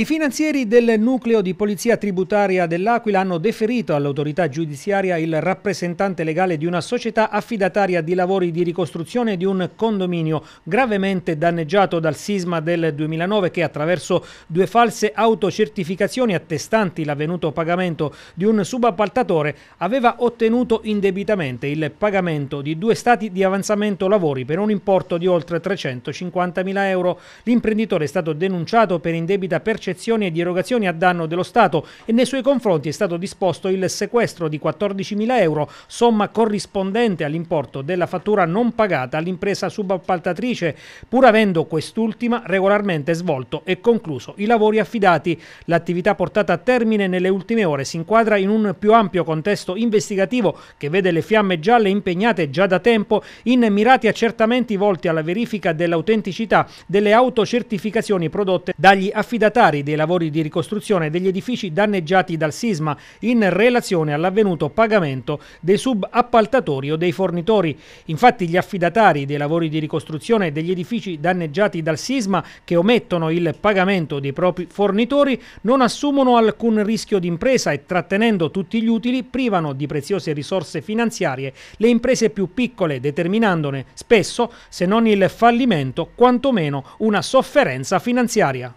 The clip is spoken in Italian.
I finanzieri del nucleo di polizia tributaria dell'Aquila hanno deferito all'autorità giudiziaria il rappresentante legale di una società affidataria di lavori di ricostruzione di un condominio gravemente danneggiato dal sisma del 2009 che attraverso due false autocertificazioni attestanti l'avvenuto pagamento di un subappaltatore aveva ottenuto indebitamente il pagamento di due stati di avanzamento lavori per un importo di oltre 350 mila euro. L'imprenditore è stato denunciato per indebita percentuale percezioni e di erogazioni a danno dello Stato e nei suoi confronti è stato disposto il sequestro di 14.000 euro, somma corrispondente all'importo della fattura non pagata all'impresa subappaltatrice, pur avendo quest'ultima regolarmente svolto e concluso i lavori affidati. L'attività portata a termine nelle ultime ore si inquadra in un più ampio contesto investigativo che vede le fiamme gialle impegnate già da tempo in mirati accertamenti volti alla verifica dell'autenticità delle autocertificazioni prodotte dagli affidatari titolari dei lavori di ricostruzione degli edifici danneggiati dal sisma in relazione all'avvenuto pagamento dei subappaltatori o dei fornitori. Infatti gli affidatari dei lavori di ricostruzione degli edifici danneggiati dal sisma che omettono il pagamento dei propri fornitori non assumono alcun rischio d'impresa e trattenendo tutti gli utili privano di preziose risorse finanziarie le imprese più piccole determinandone spesso, se non il fallimento, quantomeno una sofferenza finanziaria.